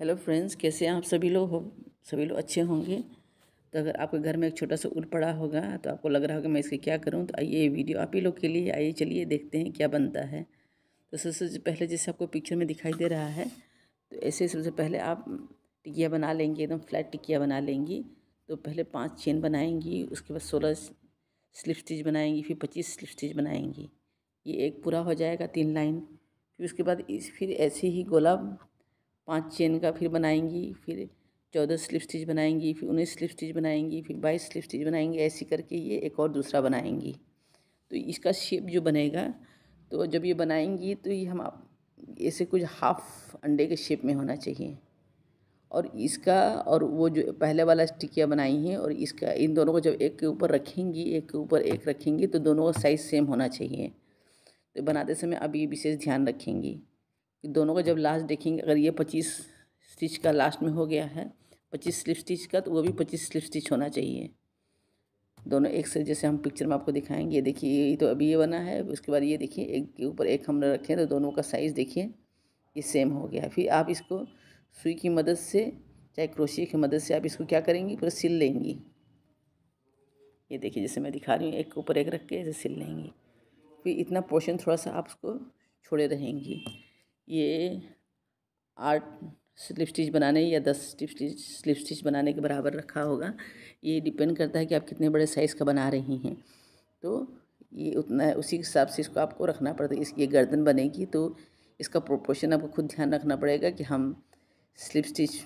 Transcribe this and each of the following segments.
hello friends कैसे हैं आप सभी लोग हो सभी लोग अच्छे होंगे तो अगर आपके घर में एक छोटा सा उल पड़ा होगा तो आपको लग रहा होगा मैं इसके क्या करूं तो आइए ये वीडियो आप ही लोग के लिए आइए चलिए देखते हैं क्या बनता है तो सबसे पहले जैसे आपको पिक्चर में दिखाई दे रहा है तो ऐसे सबसे पहले आप टिकिया बना लेंगी एकदम फ्लैट टिकिया बना लेंगी तो पहले पाँच चेन बनाएंगी उसके बाद सोलह स्लिप स्टिच बनाएंगी फिर पच्चीस स्लिप स्टिच बनाएंगी ये एक पूरा हो जाएगा तीन लाइन फिर उसके बाद इस फिर ऐसे ही गोला पाँच चेन का फिर बनाएंगी फिर चौदह स्लिप स्टिच बनाएंगी फिर उन्नीस स्लिप स्टिच बनाएंगी फिर बाईस स्लिप स्टिच बनाएंगी ऐसी करके ये एक और दूसरा बनाएंगी तो इसका शेप जो बनेगा तो जब ये बनाएंगी तो ये हम ऐसे कुछ हाफ अंडे के शेप में होना चाहिए और इसका और वो जो पहले वाला टिकिया बनाई है और इसका इन दोनों को जब एक के ऊपर रखेंगी एक के ऊपर एक रखेंगी तो दोनों का साइज़ सेम होना चाहिए तो बनाते समय अब ये विशेष ध्यान रखेंगी दोनों को जब लास्ट देखेंगे अगर ये पच्चीस स्टिच का लास्ट में हो गया है पच्चीस स्लिप स्टिच का तो वो भी पच्चीस स्लिप स्टिच होना चाहिए दोनों एक से जैसे हम पिक्चर में आपको दिखाएंगे ये देखिए ये तो अभी ये बना है उसके बाद ये देखिए एक के ऊपर एक हमने रखे तो दोनों का साइज़ देखिए ये सेम हो गया फिर आप इसको सुई की मदद से चाहे क्रोशिए की मदद से आप इसको क्या करेंगी पूरा सिल लेंगी ये देखिए जैसे मैं दिखा रही हूँ एक के ऊपर एक रख के ऐसे सिल लेंगी फिर इतना पोर्शन थोड़ा सा आप उसको छोड़े रहेंगी ये आठ स्लिप स्टिच बनाने या दस स्टिप स्टिच स्लिप स्टिच बनाने के बराबर रखा होगा ये डिपेंड करता है कि आप कितने बड़े साइज़ का बना रही हैं तो ये उतना उसी हिसाब से इसको आपको रखना पड़ता है इसकी गर्दन बनेगी तो इसका प्रोपोर्शन आपको खुद ध्यान रखना पड़ेगा कि हम स्लिप स्टिच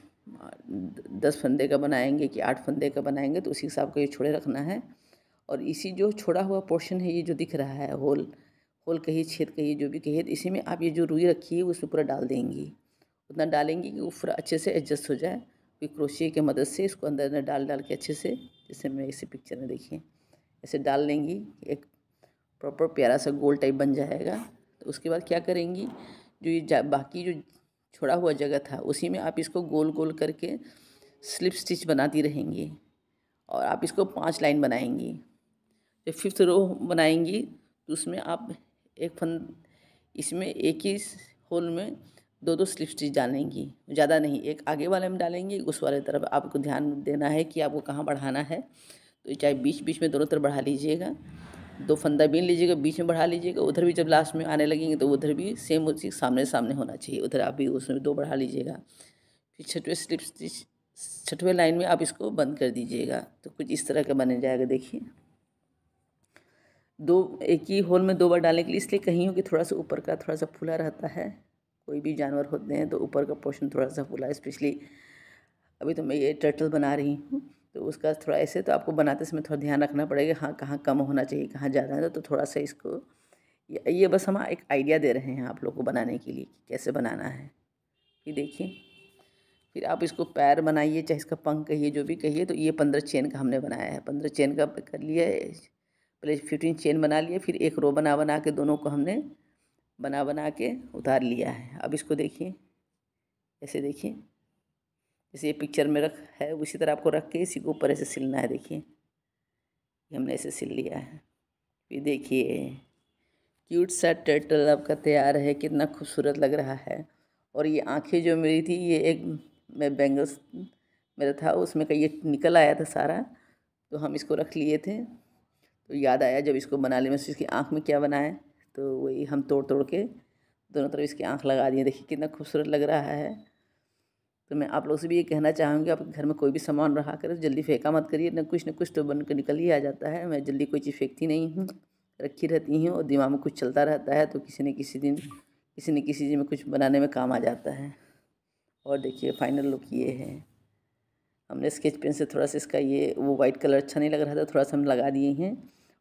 दस फंदे का बनाएंगे कि आठ फंदे का बनाएंगे तो उसी हिसाब को ये छोड़े रखना है और इसी जो छोड़ा हुआ पोर्शन है ये जो दिख रहा है होल होल कहिए छेद कहिए जो भी कहिए तो इसी में आप ये जो रुई रखी है उसमें पूरा डाल देंगी उतना डालेंगी कि वो पूरा अच्छे से एडजस्ट हो जाए फिर क्रोशिए की मदद से इसको अंदर अंदर डाल डाल के अच्छे से जैसे मैं इसे पिक्चर में देखी ऐसे डाल लेंगी एक प्रॉपर प्यारा सा गोल टाइप बन जाएगा तो उसके बाद क्या करेंगी जो ये बाकी जो छोड़ा हुआ जगह था उसी में आप इसको गोल गोल करके स्लिप स्टिच बनाती रहेंगी और आप इसको पांच लाइन बनाएंगी जब फिफ्थ रो बनाएंगी तो उसमें आप एक फन इसमें एक ही होल में दो दो स्लिप स्टिच डालेंगी ज़्यादा नहीं एक आगे वाले में डालेंगी उस वाले तरफ आपको ध्यान देना है कि आपको कहाँ बढ़ाना है तो चाहे बीच बीच में दोनों तरफ बढ़ा लीजिएगा दो फंदा बीन लीजिएगा बीच में बढ़ा लीजिएगा उधर भी जब लास्ट में आने लगेंगे तो उधर भी सेम उसी सामने सामने होना चाहिए उधर आप भी उसमें दो बढ़ा लीजिएगा फिर छठवें स्लिप स्टिच छठवें लाइन में आप इसको बंद कर दीजिएगा तो कुछ इस तरह का बने जाएगा देखिए दो एक ही होल में दो बार डालने के लिए इसलिए कहीं हो कि थोड़ा सा ऊपर का थोड़ा सा फूला रहता है कोई भी जानवर होते हैं तो ऊपर का पोर्शन थोड़ा सा फूला स्पेशली अभी तो मैं ये टर्टल बना रही हूँ तो उसका थोड़ा ऐसे तो आपको बनाते समय थोड़ा ध्यान रखना पड़ेगा हाँ कहाँ कम होना चाहिए कहाँ ज़्यादा है तो थोड़ा सा इसको ये, बस हम एक आइडिया दे रहे हैं आप लोग को बनाने के लिए कि कैसे बनाना है ये देखिए फिर आप इसको पैर बनाइए चाहे इसका पंख कहिए जो भी कहिए तो ये पंद्रह चेन का हमने बनाया है पंद्रह चेन का कर लिया है पहले फिफ्टीन चेन बना लिए फिर एक रो बना बना के दोनों को हमने बना बना के उतार लिया है अब इसको देखिए ऐसे देखिए जैसे ये पिक्चर में रख है उसी तरह आपको रख के इसी को ऊपर ऐसे सिलना है देखिए ये हमने ऐसे सिल लिया है फिर देखिए क्यूट सा टर्टल आपका तैयार है कितना खूबसूरत लग रहा है और ये आंखें जो मेरी थी ये एक मैं बैंगल्स मेरा था उसमें का ये निकल आया था सारा तो हम इसको रख लिए थे तो याद आया जब इसको बना ले में इसकी आँख में क्या बनाए तो वही हम तोड़ तोड़ के दोनों तरफ इसकी आँख लगा दिए देखिए कितना खूबसूरत लग रहा है तो मैं आप लोगों से भी ये कहना चाहूँगी आपके घर में कोई भी सामान रहा करो जल्दी फेंका मत करिए ना कुछ ना कुछ तो बन कर निकल ही आ जाता है मैं जल्दी कोई चीज़ फेंकती नहीं हूँ रखी रहती हूँ और दिमाग में कुछ चलता रहता है तो किसी न किसी दिन किसी न किसी चीज़ में कुछ बनाने में काम आ जाता है और देखिए फाइनल लुक ये है हमने स्केच पेन से थोड़ा सा इसका ये वो वाइट कलर अच्छा नहीं लग रहा था थोड़ा सा हम लगा दिए हैं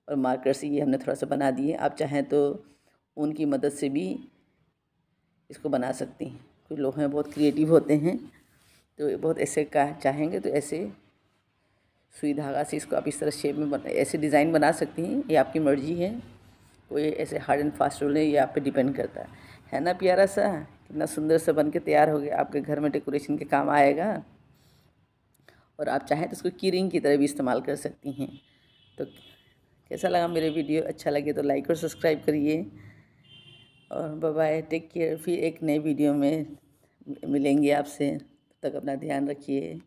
और मार्कर से ये हमने थोड़ा सा बना दिए आप चाहें तो उनकी मदद से भी इसको बना सकती हैं कुछ लोग हैं बहुत क्रिएटिव होते हैं तो बहुत ऐसे का चाहेंगे तो ऐसे सुई धागा से इसको आप इस तरह शेप में बना ऐसे डिज़ाइन बना सकती हैं ये आपकी मर्जी है कोई ऐसे हार्ड एंड फास्ट रोल है ये आप पे डिपेंड करता है है ना प्यारा सा कितना सुंदर सा बन के तैयार हो गया आपके घर में डेकोरेशन के काम आएगा और आप चाहें तो इसको की रिंग की तरह भी इस्तेमाल कर सकती हैं तो कैसा लगा मेरे वीडियो अच्छा लगे तो लाइक और सब्सक्राइब करिए और बाय टेक केयर फिर एक नए वीडियो में मिलेंगे आपसे तब तक अपना ध्यान रखिए